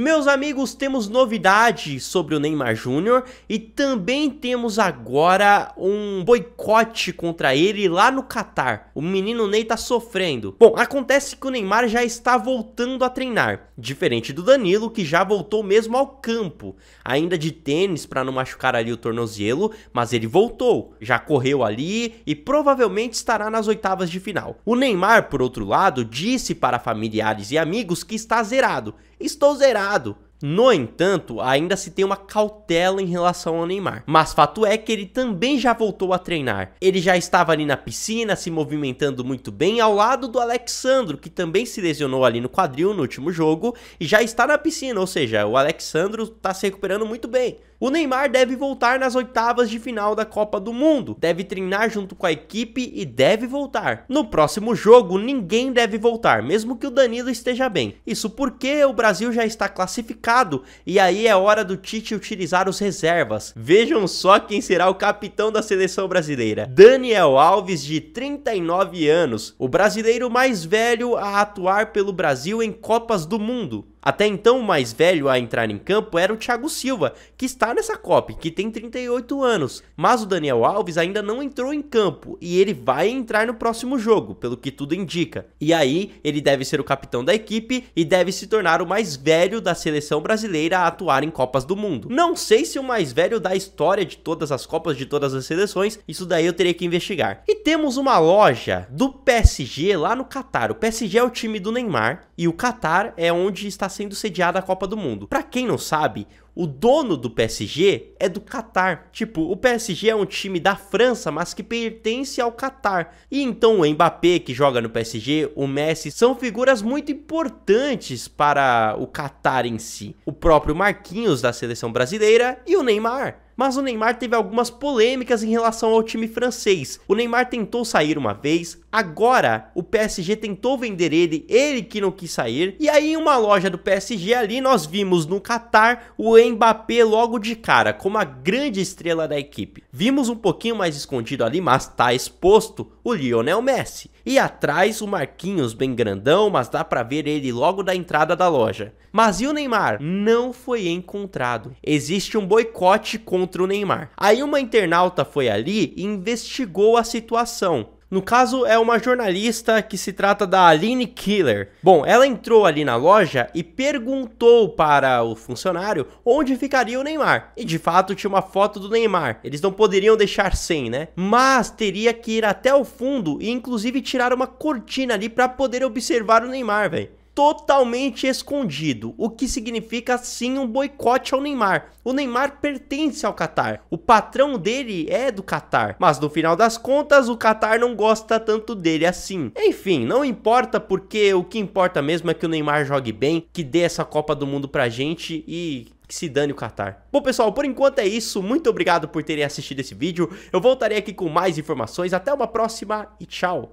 Meus amigos, temos novidade sobre o Neymar Júnior e também temos agora um boicote contra ele lá no Catar. O menino Ney tá sofrendo. Bom, acontece que o Neymar já está voltando a treinar, diferente do Danilo que já voltou mesmo ao campo, ainda de tênis para não machucar ali o tornozelo, mas ele voltou, já correu ali e provavelmente estará nas oitavas de final. O Neymar, por outro lado, disse para familiares e amigos que está zerado estou zerado. No entanto, ainda se tem uma cautela em relação ao Neymar. Mas fato é que ele também já voltou a treinar. Ele já estava ali na piscina, se movimentando muito bem, ao lado do Alexandro, que também se lesionou ali no quadril no último jogo, e já está na piscina, ou seja, o Alexandro está se recuperando muito bem. O Neymar deve voltar nas oitavas de final da Copa do Mundo, deve treinar junto com a equipe e deve voltar. No próximo jogo, ninguém deve voltar, mesmo que o Danilo esteja bem. Isso porque o Brasil já está classificado e aí é hora do Tite utilizar os reservas. Vejam só quem será o capitão da seleção brasileira: Daniel Alves, de 39 anos, o brasileiro mais velho a atuar pelo Brasil em Copas do Mundo. Até então, o mais velho a entrar em campo era o Thiago Silva, que está nessa Copa que tem 38 anos, mas o Daniel Alves ainda não entrou em campo e ele vai entrar no próximo jogo, pelo que tudo indica. E aí, ele deve ser o capitão da equipe e deve se tornar o mais velho da seleção brasileira a atuar em Copas do Mundo. Não sei se o mais velho da história de todas as Copas de todas as seleções, isso daí eu teria que investigar. E temos uma loja do PSG lá no Catar. O PSG é o time do Neymar, e o Catar é onde está sendo sediada a Copa do Mundo. Para quem não sabe, o dono do PSG é do Catar. Tipo, o PSG é um time da França, mas que pertence ao Catar. E então o Mbappé, que joga no PSG, o Messi, são figuras muito importantes para o Catar em si. O próprio Marquinhos da seleção brasileira e o Neymar mas o Neymar teve algumas polêmicas em relação ao time francês. O Neymar tentou sair uma vez, agora o PSG tentou vender ele, ele que não quis sair. E aí em uma loja do PSG ali nós vimos no Qatar o Mbappé logo de cara, como a grande estrela da equipe. Vimos um pouquinho mais escondido ali, mas tá exposto o Lionel Messi. E atrás o Marquinhos bem grandão, mas dá para ver ele logo da entrada da loja. Mas e o Neymar? Não foi encontrado. Existe um boicote contra contra o Neymar. Aí uma internauta foi ali e investigou a situação. No caso, é uma jornalista que se trata da Aline Killer. Bom, ela entrou ali na loja e perguntou para o funcionário onde ficaria o Neymar. E de fato tinha uma foto do Neymar. Eles não poderiam deixar sem, né? Mas teria que ir até o fundo e inclusive tirar uma cortina ali para poder observar o Neymar, velho totalmente escondido, o que significa sim um boicote ao Neymar. O Neymar pertence ao Qatar, o patrão dele é do Qatar, mas no final das contas o Qatar não gosta tanto dele assim. Enfim, não importa porque o que importa mesmo é que o Neymar jogue bem, que dê essa Copa do Mundo pra gente e que se dane o Qatar. Bom, pessoal, por enquanto é isso. Muito obrigado por terem assistido esse vídeo. Eu voltarei aqui com mais informações. Até uma próxima e tchau!